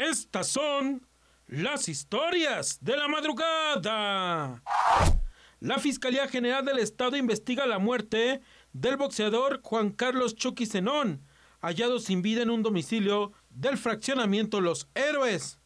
Estas son las historias de la madrugada. La Fiscalía General del Estado investiga la muerte del boxeador Juan Carlos Chucky Zenón, hallado sin vida en un domicilio del fraccionamiento Los Héroes.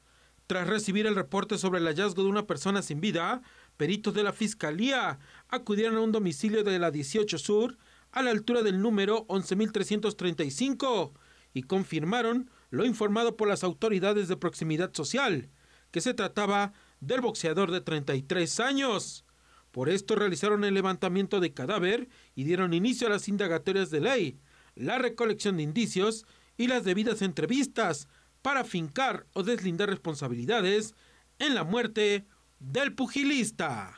Tras recibir el reporte sobre el hallazgo de una persona sin vida, peritos de la Fiscalía acudieron a un domicilio de la 18 Sur a la altura del número 11335 y confirmaron lo informado por las autoridades de proximidad social, que se trataba del boxeador de 33 años. Por esto realizaron el levantamiento de cadáver y dieron inicio a las indagatorias de ley, la recolección de indicios y las debidas entrevistas para fincar o deslindar responsabilidades en la muerte del pugilista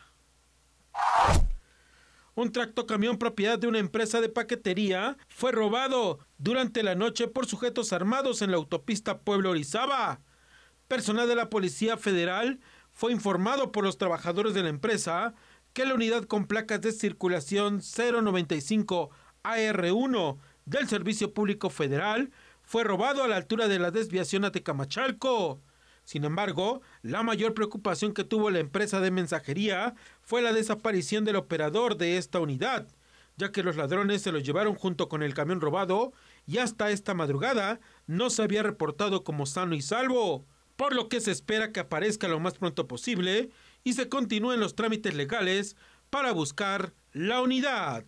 un tractocamión propiedad de una empresa de paquetería fue robado durante la noche por sujetos armados en la autopista Pueblo Orizaba. Personal de la Policía Federal fue informado por los trabajadores de la empresa que la unidad con placas de circulación 095 AR1 del Servicio Público Federal fue robado a la altura de la desviación a Tecamachalco. Sin embargo, la mayor preocupación que tuvo la empresa de mensajería fue la desaparición del operador de esta unidad, ya que los ladrones se lo llevaron junto con el camión robado y hasta esta madrugada no se había reportado como sano y salvo, por lo que se espera que aparezca lo más pronto posible y se continúen los trámites legales para buscar la unidad.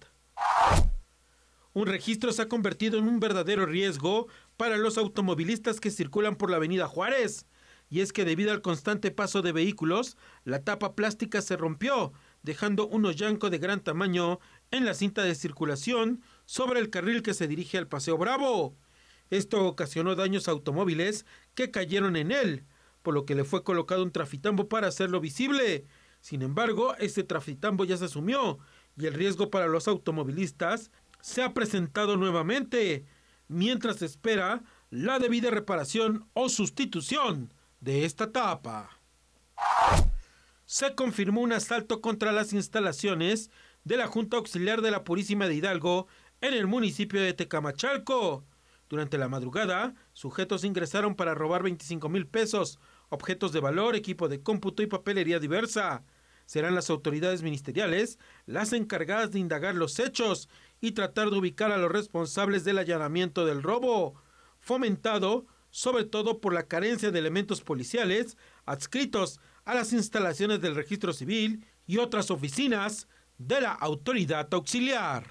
Un registro se ha convertido en un verdadero riesgo para los automovilistas que circulan por la avenida Juárez, y es que debido al constante paso de vehículos, la tapa plástica se rompió, dejando un hoyanco de gran tamaño en la cinta de circulación sobre el carril que se dirige al Paseo Bravo. Esto ocasionó daños a automóviles que cayeron en él, por lo que le fue colocado un trafitambo para hacerlo visible. Sin embargo, este trafitambo ya se asumió y el riesgo para los automovilistas se ha presentado nuevamente, mientras espera la debida reparación o sustitución de esta etapa. Se confirmó un asalto contra las instalaciones de la Junta Auxiliar de la Purísima de Hidalgo en el municipio de Tecamachalco. Durante la madrugada, sujetos ingresaron para robar 25 mil pesos, objetos de valor, equipo de cómputo y papelería diversa. Serán las autoridades ministeriales las encargadas de indagar los hechos y tratar de ubicar a los responsables del allanamiento del robo, fomentado sobre todo por la carencia de elementos policiales adscritos a las instalaciones del registro civil y otras oficinas de la autoridad auxiliar.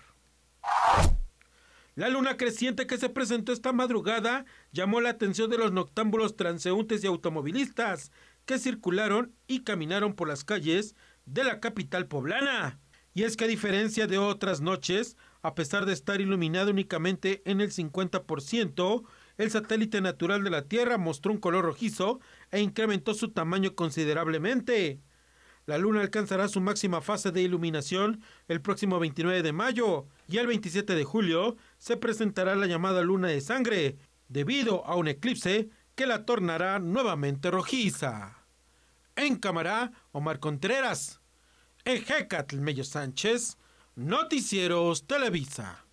La luna creciente que se presentó esta madrugada llamó la atención de los noctámbulos transeúntes y automovilistas que circularon y caminaron por las calles de la capital poblana. Y es que a diferencia de otras noches, a pesar de estar iluminada únicamente en el 50%, el satélite natural de la Tierra mostró un color rojizo e incrementó su tamaño considerablemente. La Luna alcanzará su máxima fase de iluminación el próximo 29 de mayo y el 27 de julio se presentará la llamada Luna de Sangre, debido a un eclipse que la tornará nuevamente rojiza. En cámara, Omar Contreras. Ejecatl Mello Sánchez, Noticieros Televisa.